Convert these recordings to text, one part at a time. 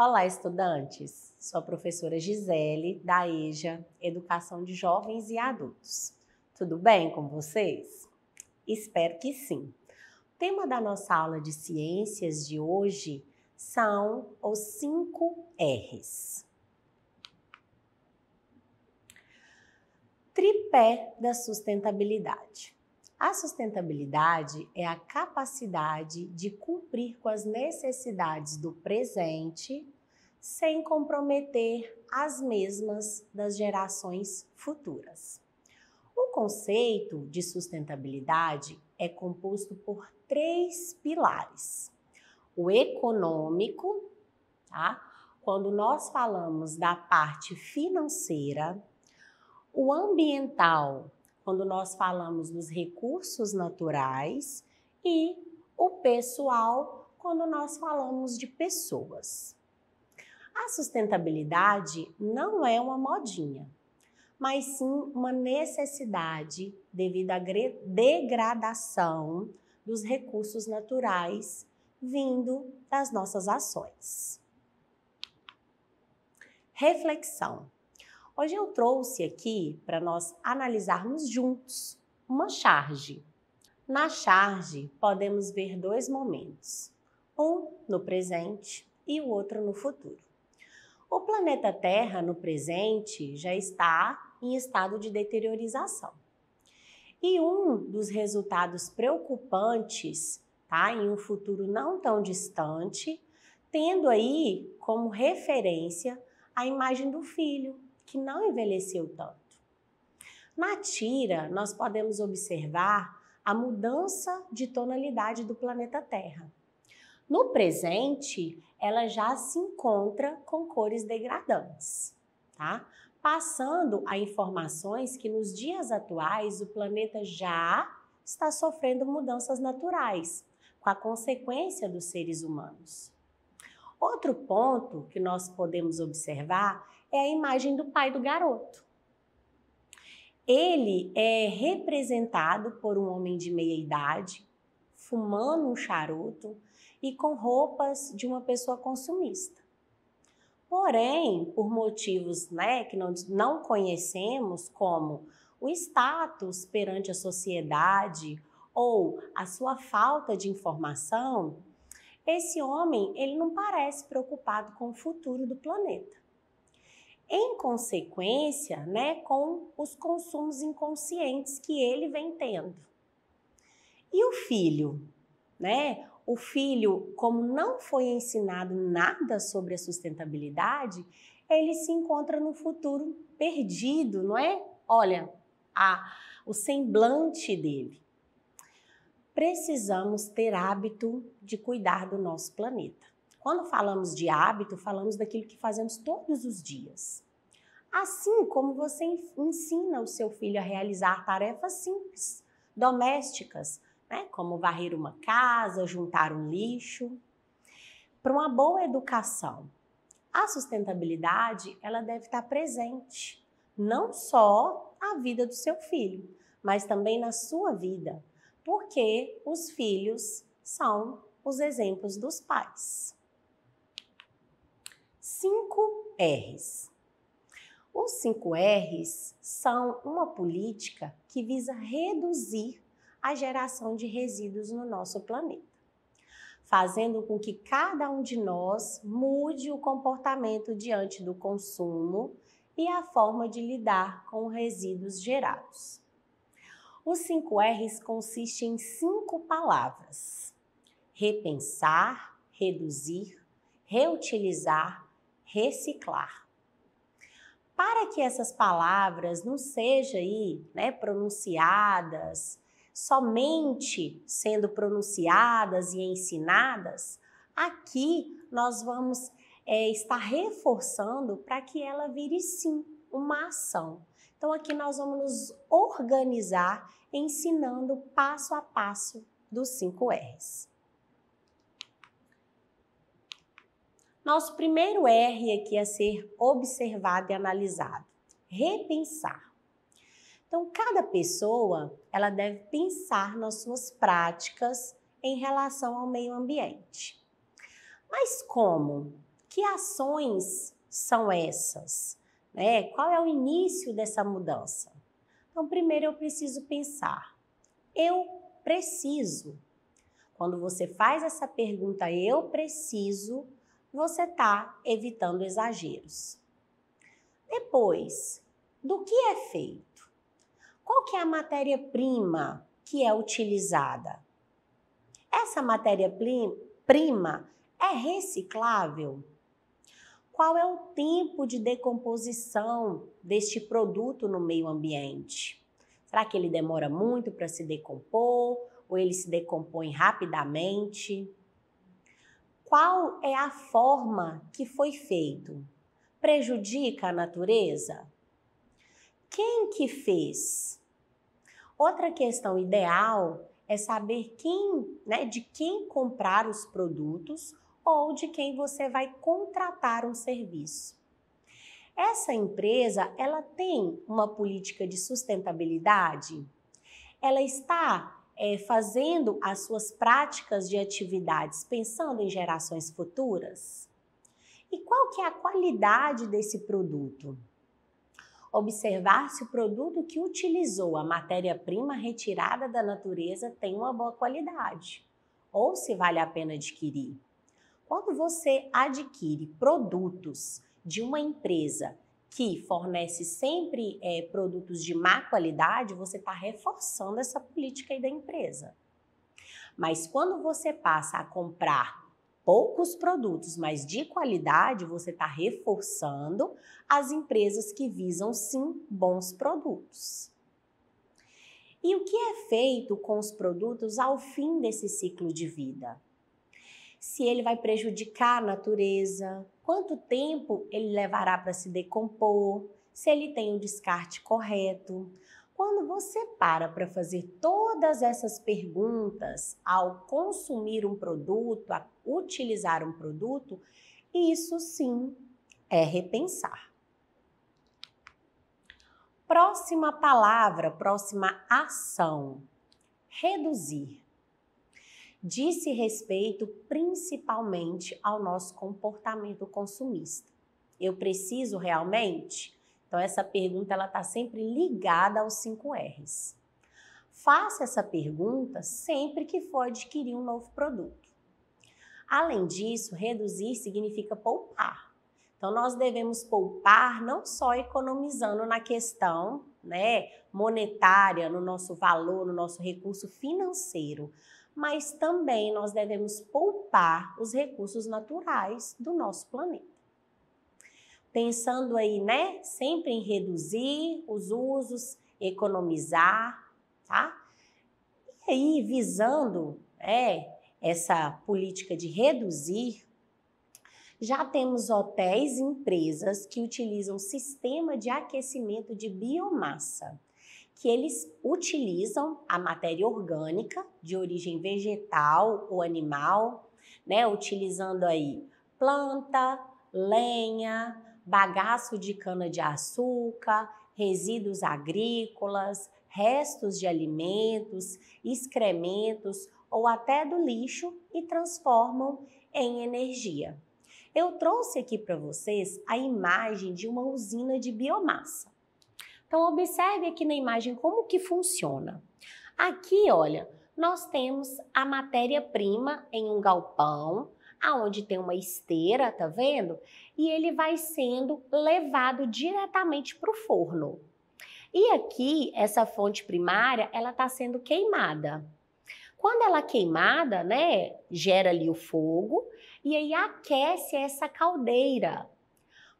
Olá, estudantes! Sou a professora Gisele, da EJA, Educação de Jovens e Adultos. Tudo bem com vocês? Espero que sim. O tema da nossa aula de ciências de hoje são os 5 R's. Tripé da sustentabilidade. A sustentabilidade é a capacidade de cumprir com as necessidades do presente, sem comprometer as mesmas das gerações futuras. O conceito de sustentabilidade é composto por três pilares: o econômico, tá? quando nós falamos da parte financeira, o ambiental, quando nós falamos dos recursos naturais, e o pessoal, quando nós falamos de pessoas. A sustentabilidade não é uma modinha, mas sim uma necessidade devido à degradação dos recursos naturais vindo das nossas ações. Reflexão. Hoje eu trouxe aqui para nós analisarmos juntos uma charge. Na charge, podemos ver dois momentos, um no presente e o outro no futuro. O planeta Terra, no presente, já está em estado de deteriorização. E um dos resultados preocupantes, tá, em um futuro não tão distante, tendo aí como referência a imagem do filho, que não envelheceu tanto. Na tira, nós podemos observar a mudança de tonalidade do planeta Terra. No presente, ela já se encontra com cores degradantes, tá? Passando a informações que nos dias atuais o planeta já está sofrendo mudanças naturais, com a consequência dos seres humanos. Outro ponto que nós podemos observar é a imagem do pai do garoto. Ele é representado por um homem de meia idade, fumando um charuto, e com roupas de uma pessoa consumista. Porém, por motivos né, que nós não conhecemos, como o status perante a sociedade ou a sua falta de informação, esse homem ele não parece preocupado com o futuro do planeta. Em consequência, né, com os consumos inconscientes que ele vem tendo. E o filho, né? o filho, como não foi ensinado nada sobre a sustentabilidade, ele se encontra no futuro perdido, não é? Olha, a, o semblante dele. Precisamos ter hábito de cuidar do nosso planeta. Quando falamos de hábito, falamos daquilo que fazemos todos os dias. Assim como você ensina o seu filho a realizar tarefas simples, domésticas, né? como varrer uma casa, juntar um lixo. Para uma boa educação, a sustentabilidade ela deve estar presente, não só na vida do seu filho, mas também na sua vida, porque os filhos são os exemplos dos pais. Cinco R's. Os cinco R's são uma política que visa reduzir a geração de resíduos no nosso planeta, fazendo com que cada um de nós mude o comportamento diante do consumo e a forma de lidar com resíduos gerados. Os 5Rs consistem em cinco palavras: repensar, reduzir, reutilizar, reciclar. Para que essas palavras não sejam aí né, pronunciadas somente sendo pronunciadas e ensinadas, aqui nós vamos é, estar reforçando para que ela vire sim uma ação. Então aqui nós vamos nos organizar ensinando passo a passo dos 5 R's. Nosso primeiro R aqui a ser observado e analisado: repensar. Então, cada pessoa ela deve pensar nas suas práticas em relação ao meio ambiente. Mas como? Que ações são essas? Né? Qual é o início dessa mudança? Então, primeiro eu preciso pensar. Eu preciso. Quando você faz essa pergunta, eu preciso, você está evitando exageros. Depois, do que é feito? qual que é a matéria-prima que é utilizada? Essa matéria-prima é reciclável? Qual é o tempo de decomposição deste produto no meio ambiente? Será que ele demora muito para se decompor ou ele se decompõe rapidamente? Qual é a forma que foi feito? Prejudica a natureza? quem que fez? Outra questão ideal é saber quem, né, de quem comprar os produtos ou de quem você vai contratar um serviço. Essa empresa, ela tem uma política de sustentabilidade? Ela está é, fazendo as suas práticas de atividades pensando em gerações futuras? E qual que é a qualidade desse produto? observar se o produto que utilizou a matéria-prima retirada da natureza tem uma boa qualidade ou se vale a pena adquirir. Quando você adquire produtos de uma empresa que fornece sempre é, produtos de má qualidade, você está reforçando essa política aí da empresa. Mas quando você passa a comprar poucos produtos, mas de qualidade, você está reforçando as empresas que visam sim bons produtos. E o que é feito com os produtos ao fim desse ciclo de vida? Se ele vai prejudicar a natureza, quanto tempo ele levará para se decompor, se ele tem o descarte correto. Quando você para para fazer todas essas perguntas ao consumir um produto, a utilizar um produto, isso sim é repensar. Próxima palavra, próxima ação: reduzir. Disse respeito principalmente ao nosso comportamento consumista. Eu preciso realmente? Então essa pergunta ela está sempre ligada aos 5 R's. Faça essa pergunta sempre que for adquirir um novo produto. Além disso, reduzir significa poupar. Então, nós devemos poupar não só economizando na questão né, monetária, no nosso valor, no nosso recurso financeiro, mas também nós devemos poupar os recursos naturais do nosso planeta. Pensando aí, né, sempre em reduzir os usos, economizar, tá? E aí, visando é, essa política de reduzir, já temos hotéis e empresas que utilizam sistema de aquecimento de biomassa, que eles utilizam a matéria orgânica de origem vegetal ou animal, né, utilizando aí planta, lenha, bagaço de cana de açúcar, resíduos agrícolas, restos de alimentos, excrementos, ou até do lixo e transformam em energia. Eu trouxe aqui para vocês a imagem de uma usina de biomassa. Então observe aqui na imagem como que funciona. Aqui, olha, nós temos a matéria-prima em um galpão, aonde tem uma esteira, tá vendo? E ele vai sendo levado diretamente para o forno. E aqui, essa fonte primária, ela está sendo queimada. Quando ela é queimada, né, gera ali o fogo e aí aquece essa caldeira.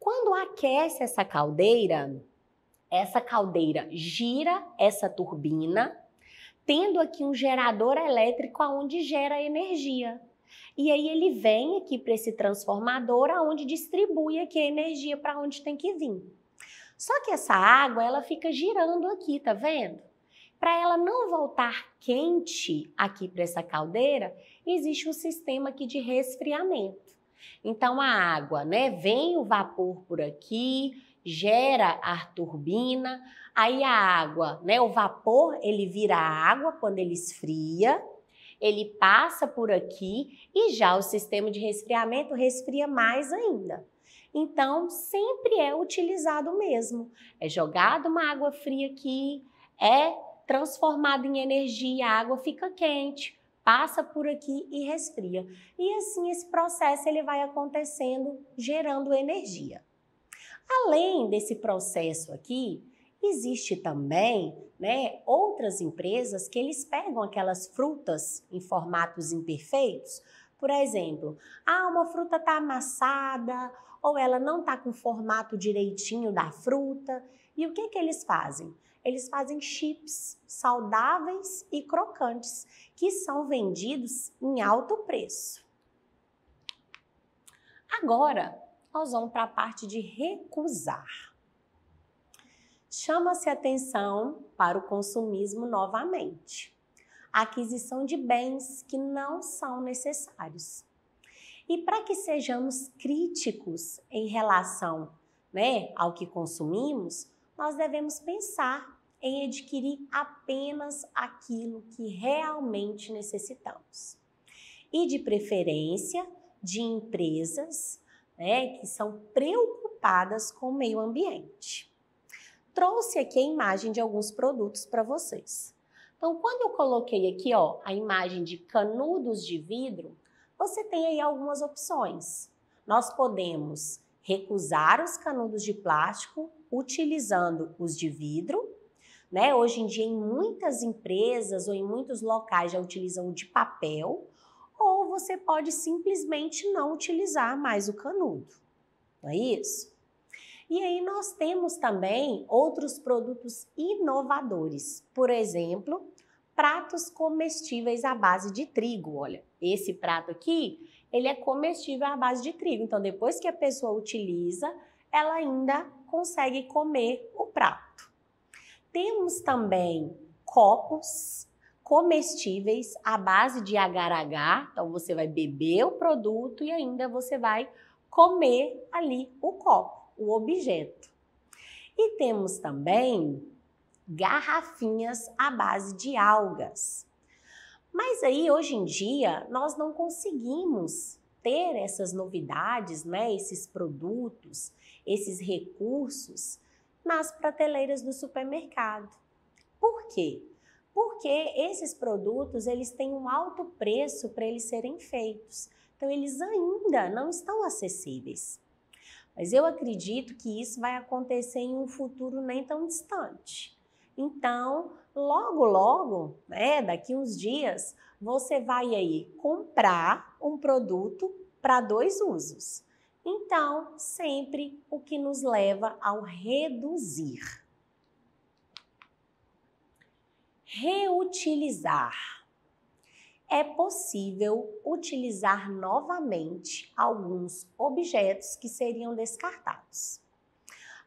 Quando aquece essa caldeira, essa caldeira gira essa turbina, tendo aqui um gerador elétrico aonde gera energia. E aí ele vem aqui para esse transformador aonde distribui aqui a energia para onde tem que vir. Só que essa água, ela fica girando aqui, tá vendo? para ela não voltar quente aqui para essa caldeira, existe um sistema aqui de resfriamento. Então a água, né, vem o vapor por aqui, gera a turbina, aí a água, né, o vapor, ele vira água quando ele esfria, ele passa por aqui e já o sistema de resfriamento resfria mais ainda. Então, sempre é utilizado mesmo. É jogado uma água fria aqui, é transformada em energia, a água fica quente, passa por aqui e resfria. E assim esse processo ele vai acontecendo, gerando energia. Além desse processo aqui, existe também né, outras empresas que eles pegam aquelas frutas em formatos imperfeitos. Por exemplo, ah, uma fruta está amassada ou ela não está com o formato direitinho da fruta. E o que, que eles fazem? eles fazem chips saudáveis e crocantes que são vendidos em alto preço. Agora, nós vamos para a parte de recusar. Chama-se atenção para o consumismo novamente. A aquisição de bens que não são necessários. E para que sejamos críticos em relação né, ao que consumimos, nós devemos pensar em adquirir apenas aquilo que realmente necessitamos. E de preferência de empresas né, que são preocupadas com o meio ambiente. Trouxe aqui a imagem de alguns produtos para vocês. Então, quando eu coloquei aqui ó, a imagem de canudos de vidro, você tem aí algumas opções. Nós podemos recusar os canudos de plástico utilizando os de vidro, né? Hoje em dia, em muitas empresas ou em muitos locais já utilizam o de papel, ou você pode simplesmente não utilizar mais o canudo, não é isso? E aí nós temos também outros produtos inovadores, por exemplo, pratos comestíveis à base de trigo. Olha, esse prato aqui, ele é comestível à base de trigo. Então, depois que a pessoa utiliza, ela ainda consegue comer o prato. Temos também copos comestíveis à base de agar-agar, então você vai beber o produto e ainda você vai comer ali o copo, o objeto. E temos também garrafinhas à base de algas. Mas aí hoje em dia nós não conseguimos ter essas novidades, né, esses produtos esses recursos nas prateleiras do supermercado. Por quê? Porque esses produtos, eles têm um alto preço para eles serem feitos. Então eles ainda não estão acessíveis. Mas eu acredito que isso vai acontecer em um futuro nem tão distante. Então, logo, logo, né, daqui uns dias, você vai aí comprar um produto para dois usos. Então, sempre o que nos leva ao reduzir. Reutilizar. É possível utilizar novamente alguns objetos que seriam descartados.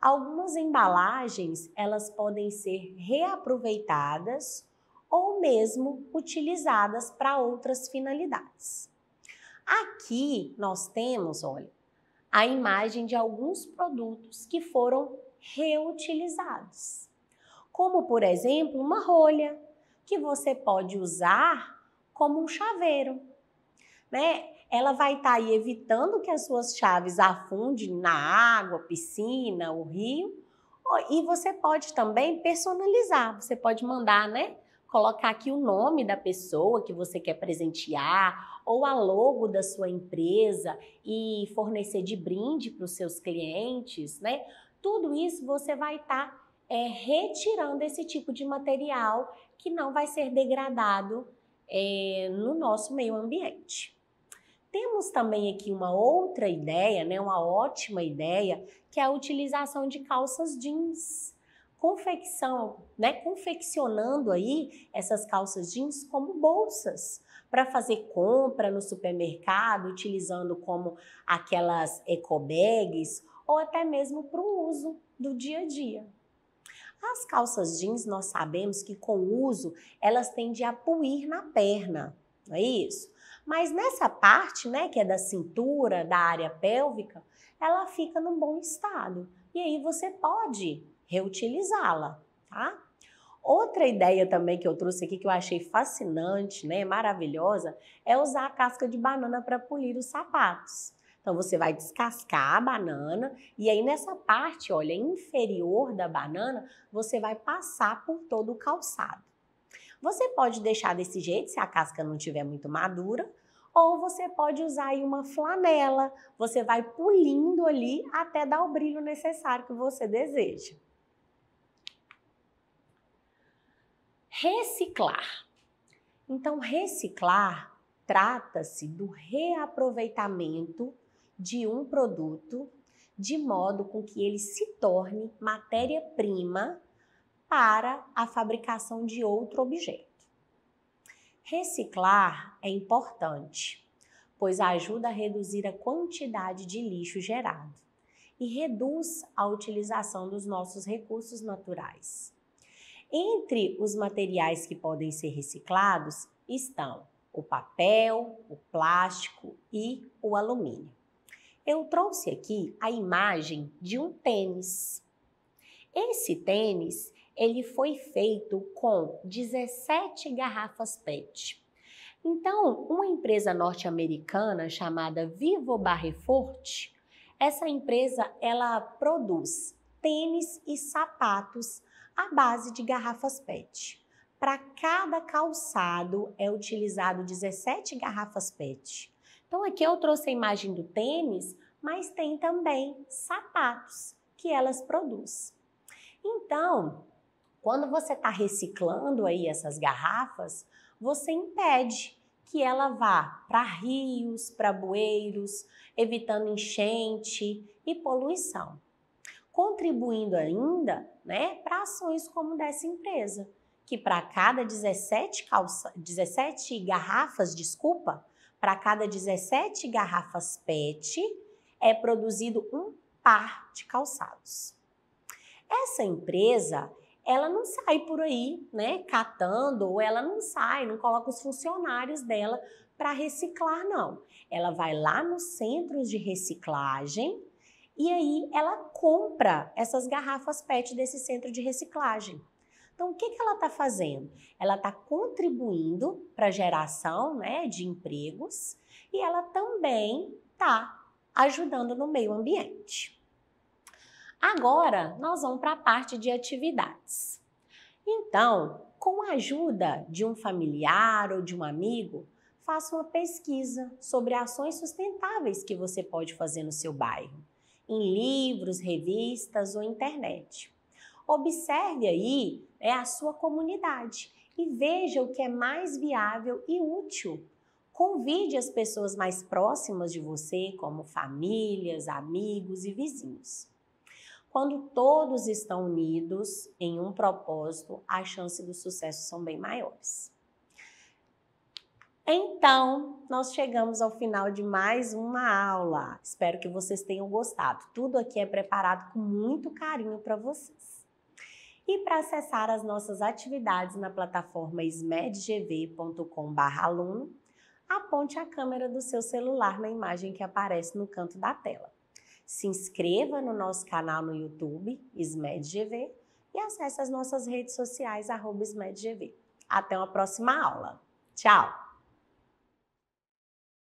Algumas embalagens, elas podem ser reaproveitadas ou mesmo utilizadas para outras finalidades. Aqui nós temos, olha, a imagem de alguns produtos que foram reutilizados, como por exemplo uma rolha que você pode usar como um chaveiro, né? Ela vai estar tá aí evitando que as suas chaves afundem na água, piscina, o rio, e você pode também personalizar. Você pode mandar, né? colocar aqui o nome da pessoa que você quer presentear ou a logo da sua empresa e fornecer de brinde para os seus clientes, né? Tudo isso você vai estar tá, é, retirando esse tipo de material que não vai ser degradado é, no nosso meio ambiente. Temos também aqui uma outra ideia, né, uma ótima ideia, que é a utilização de calças jeans confecção, né, confeccionando aí essas calças jeans como bolsas para fazer compra no supermercado, utilizando como aquelas ecobags ou até mesmo para o uso do dia a dia. As calças jeans nós sabemos que com o uso elas tendem a puir na perna, não é isso? Mas nessa parte, né, que é da cintura, da área pélvica, ela fica num bom estado. E aí você pode reutilizá-la, tá? Outra ideia também que eu trouxe aqui que eu achei fascinante, né, maravilhosa, é usar a casca de banana para polir os sapatos. Então você vai descascar a banana e aí nessa parte, olha, inferior da banana, você vai passar por todo o calçado. Você pode deixar desse jeito se a casca não tiver muito madura, ou você pode usar aí uma flanela. Você vai pulindo ali até dar o brilho necessário que você deseja. Reciclar. Então, reciclar trata-se do reaproveitamento de um produto de modo com que ele se torne matéria-prima para a fabricação de outro objeto. Reciclar é importante, pois ajuda a reduzir a quantidade de lixo gerado e reduz a utilização dos nossos recursos naturais. Entre os materiais que podem ser reciclados estão o papel, o plástico e o alumínio. Eu trouxe aqui a imagem de um tênis. Esse tênis, ele foi feito com 17 garrafas PET. Então, uma empresa norte-americana chamada Vivo Barrefort, essa empresa ela produz tênis e sapatos à base de garrafas PET. Para cada calçado é utilizado 17 garrafas PET. Então aqui eu trouxe a imagem do tênis, mas tem também sapatos que elas produzem. Então, quando você está reciclando aí essas garrafas, você impede que ela vá para rios, para bueiros, evitando enchente e poluição contribuindo ainda né, para ações como dessa empresa, que para cada 17, calça, 17 garrafas, desculpa, para cada 17 garrafas PET é produzido um par de calçados. Essa empresa, ela não sai por aí, né, catando, ou ela não sai, não coloca os funcionários dela para reciclar, não. Ela vai lá nos centros de reciclagem e aí ela compra essas garrafas PET desse centro de reciclagem. Então, o que, que ela está fazendo? Ela está contribuindo para a geração né, de empregos e ela também está ajudando no meio ambiente. Agora, nós vamos para a parte de atividades. Então, com a ajuda de um familiar ou de um amigo, faça uma pesquisa sobre ações sustentáveis que você pode fazer no seu bairro em livros, revistas ou internet. Observe aí né, a sua comunidade e veja o que é mais viável e útil. Convide as pessoas mais próximas de você, como famílias, amigos e vizinhos. Quando todos estão unidos em um propósito, as chances do sucesso são bem maiores. Então, nós chegamos ao final de mais uma aula. Espero que vocês tenham gostado. Tudo aqui é preparado com muito carinho para vocês. E para acessar as nossas atividades na plataforma smedgv.com/aluno, aponte a câmera do seu celular na imagem que aparece no canto da tela. Se inscreva no nosso canal no YouTube, SMEDGV, e acesse as nossas redes sociais, arroba SMEDGV. Até uma próxima aula. Tchau!